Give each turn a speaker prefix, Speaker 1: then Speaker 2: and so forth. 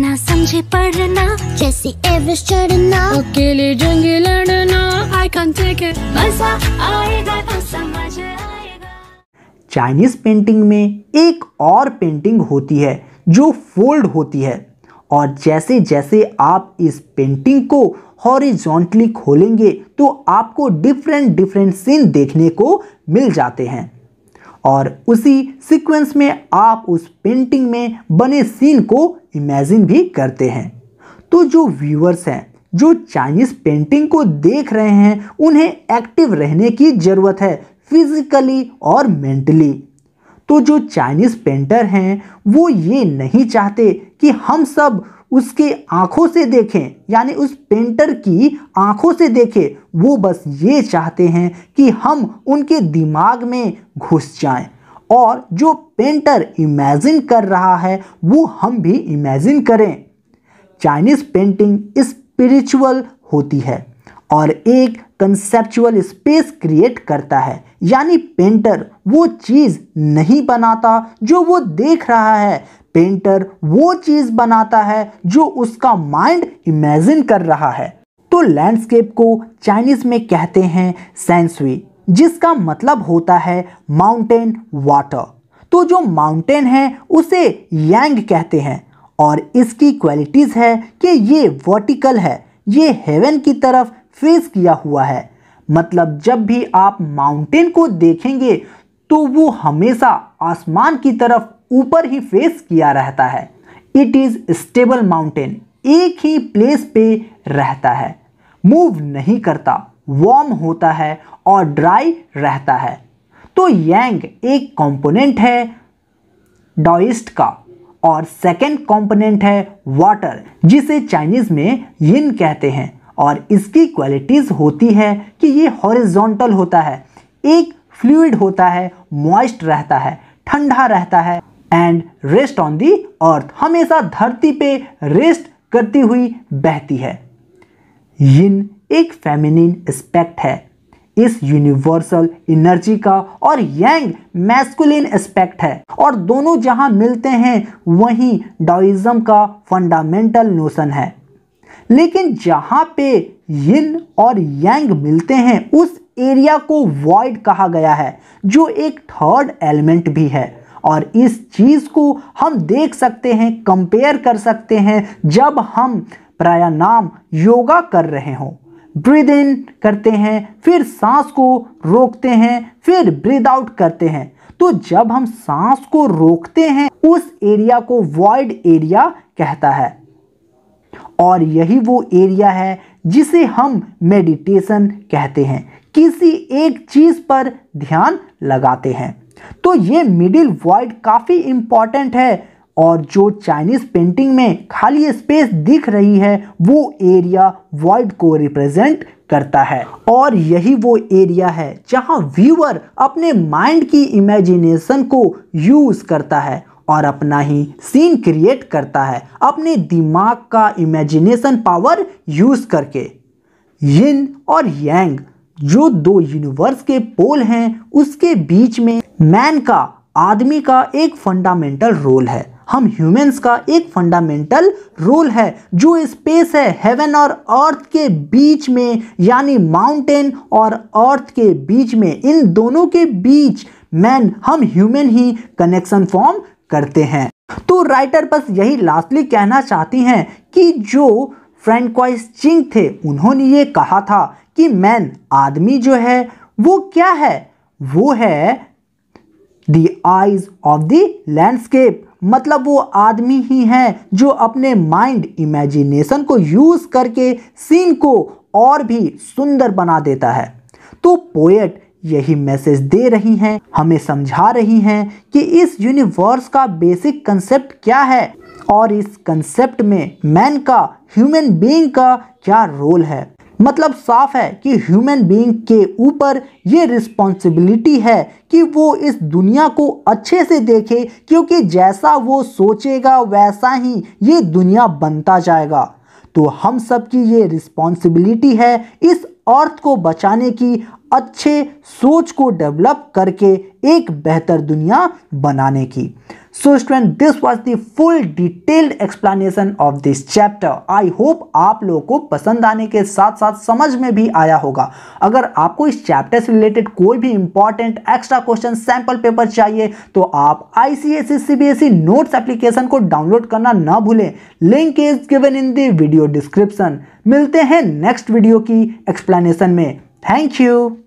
Speaker 1: करना समझे पढ़ना जैसे एवरेस्ट चढ़ना अकेले जंग लड़ना आई कैन टेक इट मजा आएगा तो समझ आएगा चाइनीज पेंटिंग में एक और पेंटिंग होती है जो फोल्ड होती है और जैसे जैसे आप इस पेंटिंग को हॉरिजॉन्टली खोलेंगे तो आपको डिफरेंट डिफरेंट सीन देखने को मिल जाते हैं और उसी सीक्वेंस में आप उस पेंटिंग में बने सीन को इमेजिन भी करते हैं तो जो व्यूअर्स हैं जो चाइनीज़ पेंटिंग को देख रहे हैं उन्हें एक्टिव रहने की ज़रूरत है फिजिकली और मेंटली तो जो चाइनीज़ पेंटर हैं वो ये नहीं चाहते कि हम सब उसके आंखों से देखें यानी उस पेंटर की आंखों से देखें वो बस ये चाहते हैं कि हम उनके दिमाग में घुस जाएं और जो पेंटर इमेजिन कर रहा है वो हम भी इमेजिन करें चाइनीज़ पेंटिंग स्पिरिचुअल होती है और एक कंसेप्चुअल स्पेस क्रिएट करता है यानी पेंटर वो चीज़ नहीं बनाता जो वो देख रहा है पेंटर वो चीज़ बनाता है जो उसका माइंड इमेजिन कर रहा है तो लैंडस्केप को चाइनीज़ में कहते हैं सेंसवी जिसका मतलब होता है माउंटेन वाटर तो जो माउंटेन है उसे यांग कहते हैं और इसकी क्वालिटीज़ है कि ये वर्टिकल है ये हेवन की तरफ फेस किया हुआ है मतलब जब भी आप माउंटेन को देखेंगे तो वो हमेशा आसमान की तरफ ऊपर ही फेस किया रहता है इट इज़ स्टेबल माउंटेन एक ही प्लेस पे रहता है मूव नहीं करता वार्म होता है और ड्राई रहता है तो यंग एक कंपोनेंट है डॉइस्ट का और सेकंड कंपोनेंट है वाटर जिसे चाइनीज़ में यिन कहते हैं और इसकी क्वालिटीज़ होती है कि ये हॉरिजॉन्टल होता है एक फ्लूड होता है मॉइस्ट रहता है ठंडा रहता है and rest on the earth हमेशा धरती पे रेस्ट करती हुई बहती है यिन एक फेमिनिन एस्पेक्ट है इस यूनिवर्सल एनर्जी का और यंग मैस्कुलिन एस्पेक्ट है और दोनों जहां मिलते हैं वहीं डाइज्म का फंडामेंटल नोशन है लेकिन जहाँ पे यिन और यंग मिलते हैं उस एरिया को वॉइड कहा गया है जो एक थर्ड एलिमेंट भी है और इस चीज़ को हम देख सकते हैं कंपेयर कर सकते हैं जब हम नाम योगा कर रहे हों ब्रिद इन करते हैं फिर सांस को रोकते हैं फिर ब्रीद आउट करते हैं तो जब हम सांस को रोकते हैं उस एरिया को वॉइड एरिया कहता है और यही वो एरिया है जिसे हम मेडिटेशन कहते हैं किसी एक चीज़ पर ध्यान लगाते हैं तो ये मिडिल वर्ड काफ़ी इंपॉर्टेंट है और जो चाइनीज़ पेंटिंग में खाली स्पेस दिख रही है वो एरिया वर्ड को रिप्रेजेंट करता है और यही वो एरिया है जहां व्यूअर अपने माइंड की इमेजिनेशन को यूज़ करता है और अपना ही सीन क्रिएट करता है अपने दिमाग का इमेजिनेशन पावर यूज करके यिन और यांग जो दो यूनिवर्स के पोल हैं उसके बीच में मैन का आदमी का एक फंडामेंटल रोल है हम ह्यूमंस का एक फंडामेंटल रोल है जो स्पेस है हेवन और अर्थ के बीच में यानी माउंटेन और अर्थ के बीच में इन दोनों के बीच मैन हम ह्यूमन ही कनेक्शन फॉर्म करते हैं तो राइटर बस यही लास्टली कहना चाहती हैं कि जो फ्रेंकॉइस चिंग थे उन्होंने ये कहा था कि मैन आदमी जो है वो क्या है वो है the eyes of the landscape मतलब वो आदमी ही है जो अपने माइंड इमेजिनेशन को यूज करके सीन को और भी सुंदर बना देता है तो पोएट यही मैसेज दे रही हैं हमें समझा रही हैं कि इस यूनिवर्स का बेसिक कंसेप्ट क्या है और इस कंसेप्ट में मैन का ह्यूमन बीइंग का क्या रोल है मतलब साफ है कि ह्यूमन बीइंग के ऊपर ये रिस्पॉन्सिबिलिटी है कि वो इस दुनिया को अच्छे से देखे क्योंकि जैसा वो सोचेगा वैसा ही ये दुनिया बनता जाएगा तो हम सब की ये रिस्पॉन्सिबिलिटी है इस अर्थ को बचाने की अच्छे सोच को डेवलप करके एक बेहतर दुनिया बनाने की so student this was the full detailed explanation of this chapter I hope आप लोगों को पसंद आने के साथ साथ समझ में भी आया होगा अगर आपको इस चैप्टर से रिलेटेड कोई भी important extra question sample paper चाहिए तो आप I C S C B S E notes application को डाउनलोड करना ना भूलें link is given in video description मिलते हैं नेक्स्ट वीडियो की एक्सप्लेनेशन में थैंक यू